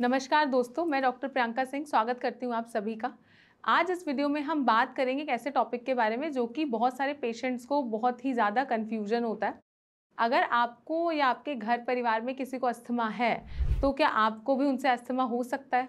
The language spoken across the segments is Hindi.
नमस्कार दोस्तों मैं डॉक्टर प्रियंका सिंह स्वागत करती हूँ आप सभी का आज इस वीडियो में हम बात करेंगे एक ऐसे टॉपिक के बारे में जो कि बहुत सारे पेशेंट्स को बहुत ही ज़्यादा कन्फ्यूजन होता है अगर आपको या आपके घर परिवार में किसी को अस्थमा है तो क्या आपको भी उनसे अस्थमा हो सकता है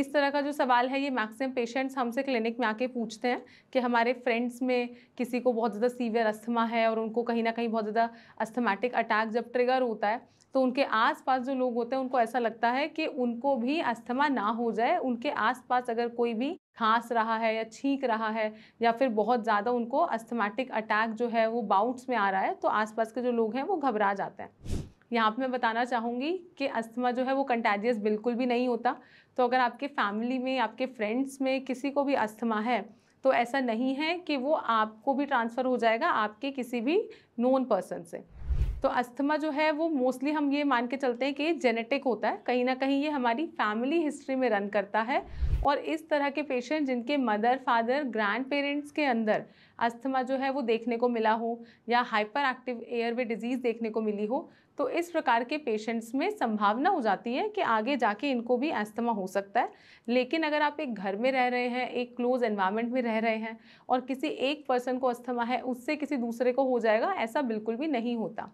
इस तरह का जो सवाल है ये मैक्सिमम पेशेंट्स हमसे क्लिनिक में आके पूछते हैं कि हमारे फ्रेंड्स में किसी को बहुत ज़्यादा सीवियर अस्थमा है और उनको कहीं ना कहीं बहुत ज़्यादा अस्थमैटिक अटैक जब ट्रिगर होता है तो उनके आसपास जो लोग होते हैं उनको ऐसा लगता है कि उनको भी अस्थमा ना हो जाए उनके आसपास अगर कोई भी खांस रहा है या छींक रहा है या फिर बहुत ज़्यादा उनको अस्थमाटिक अटैक जो है वो बाउट्स में आ रहा है तो आसपास के जो लोग हैं वो घबरा जाते हैं यहाँ पर मैं बताना चाहूँगी कि अस्थमा जो है वो कंटेजियस बिल्कुल भी नहीं होता तो अगर आपके फैमिली में आपके फ्रेंड्स में किसी को भी अस्थमा है तो ऐसा नहीं है कि वो आपको भी ट्रांसफ़र हो जाएगा आपके किसी भी नोन पर्सन से तो अस्थमा जो है वो मोस्टली हम ये मान के चलते हैं कि जेनेटिक होता है कहीं ना कहीं ये हमारी फैमिली हिस्ट्री में रन करता है और इस तरह के पेशेंट जिनके मदर फादर ग्रैंड पेरेंट्स के अंदर अस्थमा जो है वो देखने को मिला हो या हाइपर एक्टिव एयरवे डिजीज़ देखने को मिली हो तो इस प्रकार के पेशेंट्स में संभावना हो जाती है कि आगे जाके इनको भी अस्थमा हो सकता है लेकिन अगर आप एक घर में रह रहे हैं एक क्लोज एनवायरनमेंट में रह रहे हैं और किसी एक पर्सन को अस्थमा है उससे किसी दूसरे को हो जाएगा ऐसा बिल्कुल भी नहीं होता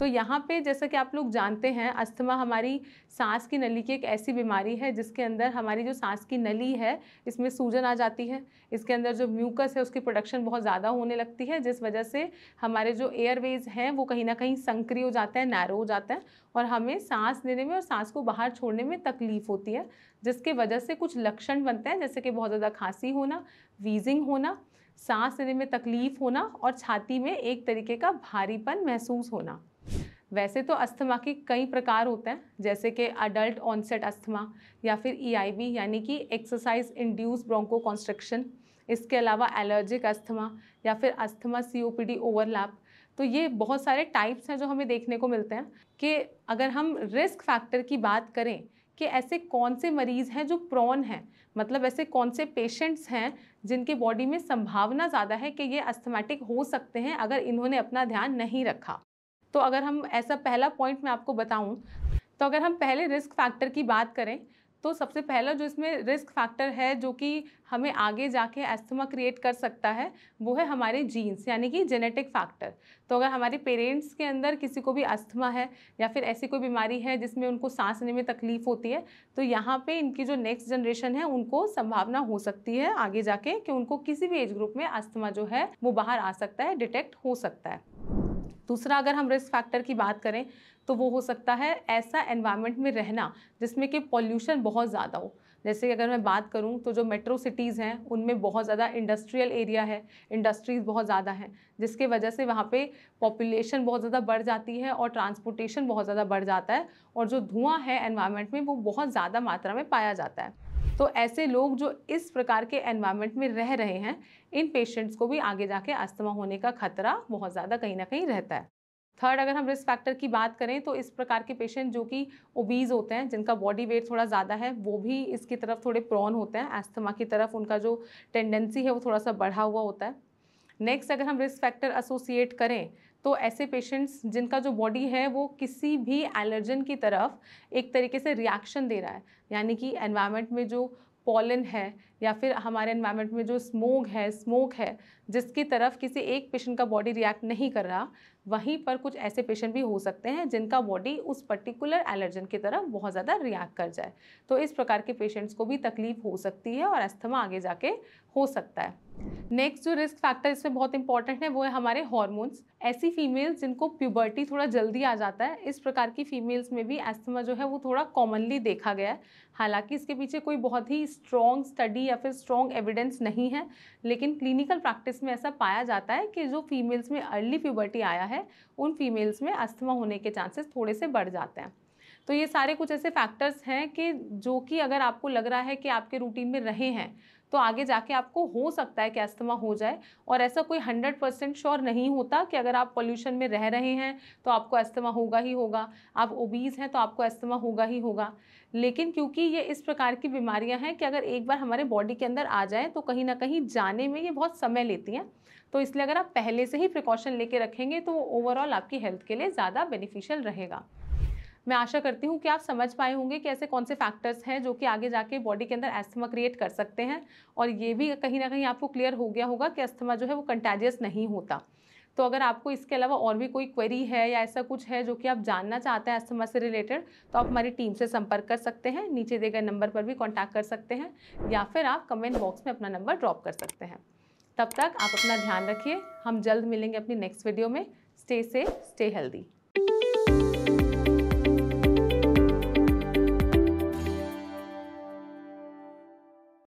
तो यहाँ पे जैसा कि आप लोग जानते हैं अस्थमा हमारी सांस की नली की एक ऐसी बीमारी है जिसके अंदर हमारी जो सांस की नली है इसमें सूजन आ जाती है इसके अंदर जो म्यूकस है उसकी प्रोडक्शन बहुत ज़्यादा होने लगती है जिस वजह से हमारे जो एयरवेज हैं वो कहीं ना कहीं संक्रिय हो जाते हैं नैरो हो जाते हैं और हमें सांस लेने में और सांस को बाहर छोड़ने में तकलीफ़ होती है जिसके वजह से कुछ लक्षण बनते हैं जैसे कि बहुत ज़्यादा खांसी होना वीजिंग होना सांस लेने में तकलीफ होना और छाती में एक तरीके का भारीपन महसूस होना वैसे तो अस्थमा के कई प्रकार होते हैं जैसे कि अडल्ट ऑनसेट अस्थमा या फिर ई e यानी कि एक्सरसाइज इंड्यूस ब्रोंको कॉन्स्ट्रक्शन इसके अलावा एलर्जिक अस्थमा या फिर अस्थमा सीओपीडी ओवरलैप तो ये बहुत सारे टाइप्स हैं जो हमें देखने को मिलते हैं कि अगर हम रिस्क फैक्टर की बात करें कि ऐसे कौन से मरीज़ हैं जो प्रॉन हैं मतलब ऐसे कौन से पेशेंट्स हैं जिनके बॉडी में संभावना ज़्यादा है कि ये अस्थमेटिक हो सकते हैं अगर इन्होंने अपना ध्यान नहीं रखा तो अगर हम ऐसा पहला पॉइंट मैं आपको बताऊं तो अगर हम पहले रिस्क फैक्टर की बात करें तो सबसे पहला जो इसमें रिस्क फैक्टर है जो कि हमें आगे जाके एस्थमा क्रिएट कर सकता है वो है हमारे जीन्स यानी कि जेनेटिक फैक्टर तो अगर हमारे पेरेंट्स के अंदर किसी को भी अस्थमा है या फिर ऐसी कोई बीमारी है जिसमें उनको सांस लेने में तकलीफ़ होती है तो यहाँ पे इनकी जो नेक्स्ट जनरेशन है उनको संभावना हो सकती है आगे जाके कि उनको किसी भी एज ग्रुप में अस्थमा जो है वो बाहर आ सकता है डिटेक्ट हो सकता है दूसरा अगर हम रिस्क फैक्टर की बात करें तो वो हो सकता है ऐसा एनवायरनमेंट में रहना जिसमें कि पॉल्यूशन बहुत ज़्यादा हो जैसे कि अगर मैं बात करूं तो जो मेट्रो सिटीज़ हैं उनमें बहुत ज़्यादा इंडस्ट्रियल एरिया है इंडस्ट्रीज़ बहुत ज़्यादा हैं जिसके वजह से वहाँ पे पॉपुलेशन बहुत ज़्यादा बढ़ जाती है और ट्रांसपोर्टेशन बहुत ज़्यादा बढ़ जाता है और जो धुआँ है एनवायरनमेंट में वो बहुत ज़्यादा मात्रा में पाया जाता है तो ऐसे लोग जो इस प्रकार के एनवायरमेंट में रह रहे हैं इन पेशेंट्स को भी आगे जाके अस्थमा होने का खतरा बहुत ज़्यादा कहीं ना कहीं रहता है थर्ड अगर हम रिस्क फैक्टर की बात करें तो इस प्रकार के पेशेंट जो कि ओबीज होते हैं जिनका बॉडी वेट थोड़ा ज़्यादा है वो भी इसकी तरफ थोड़े प्रॉन होते हैं एस्थमा की तरफ उनका जो टेंडेंसी है वो थोड़ा सा बढ़ा हुआ होता है नेक्स्ट अगर हम रिस्क फैक्टर एसोसिएट करें तो ऐसे पेशेंट्स जिनका जो बॉडी है वो किसी भी एलर्जन की तरफ एक तरीके से रिएक्शन दे रहा है यानी कि एनवायरमेंट में जो पॉलन है या फिर हमारे इन्वायरमेंट में जो स्मोग है स्मोक है जिसकी तरफ किसी एक पेशेंट का बॉडी रिएक्ट नहीं कर रहा वहीं पर कुछ ऐसे पेशेंट भी हो सकते हैं जिनका बॉडी उस पर्टिकुलर एलर्जन की तरफ बहुत ज़्यादा रिएक्ट कर जाए तो इस प्रकार के पेशेंट्स को भी तकलीफ हो सकती है और अस्थमा आगे जाके हो सकता है नेक्स्ट जो रिस्क फैक्टर इसमें बहुत इंपॉर्टेंट है वो है हमारे हॉर्मोन्स ऐसी फीमेल्स जिनको प्यूबर्टी थोड़ा जल्दी आ जाता है इस प्रकार की फीमेल्स में भी अस्थमा जो है वो थोड़ा कॉमनली देखा गया है हालांकि इसके पीछे कोई बहुत ही स्ट्रॉन्ग स्टडी स्टडी या फिर स्ट्रॉन्ग एविडेंस नहीं है लेकिन क्लिनिकल प्रैक्टिस में ऐसा पाया जाता है कि जो फीमेल्स में अर्ली प्यूबर्टी आया है उन फीमेल्स में अस्थमा होने के चांसेस थोड़े से बढ़ जाते हैं तो ये सारे कुछ ऐसे फैक्टर्स हैं कि जो कि अगर आपको लग रहा है कि आपके रूटीन में रहे हैं तो आगे जाके आपको हो सकता है कि अस्थमा हो जाए और ऐसा कोई हंड्रेड परसेंट श्योर नहीं होता कि अगर आप पोल्यूशन में रह रहे हैं तो आपको अस्थमा होगा ही होगा आप ओबीज़ हैं तो आपको अस्थमा होगा ही होगा लेकिन क्योंकि ये इस प्रकार की बीमारियां हैं कि अगर एक बार हमारे बॉडी के अंदर आ जाएँ तो कहीं ना कहीं जाने में ये बहुत समय लेती हैं तो इसलिए अगर आप पहले से ही प्रिकॉशन ले रखेंगे तो ओवरऑल आपकी हेल्थ के लिए ज़्यादा बेनिफिशियल रहेगा मैं आशा करती हूँ कि आप समझ पाए होंगे कि ऐसे कौन से फैक्टर्स हैं जो कि आगे जाके बॉडी के अंदर एस्थमा क्रिएट कर सकते हैं और ये भी कहीं ना कहीं आपको क्लियर हो गया होगा कि अस्थमा जो है वो कंटेजियस नहीं होता तो अगर आपको इसके अलावा और भी कोई क्वेरी है या ऐसा कुछ है जो कि आप जानना चाहते हैं अस्थमा से रिलेटेड तो आप हमारी टीम से संपर्क कर सकते हैं नीचे दिए गए नंबर पर भी कॉन्टैक्ट कर सकते हैं या फिर आप कमेंट बॉक्स में अपना नंबर ड्रॉप कर सकते हैं तब तक आप अपना ध्यान रखिए हम जल्द मिलेंगे अपनी नेक्स्ट वीडियो में स्टे सेफ स्टे हेल्दी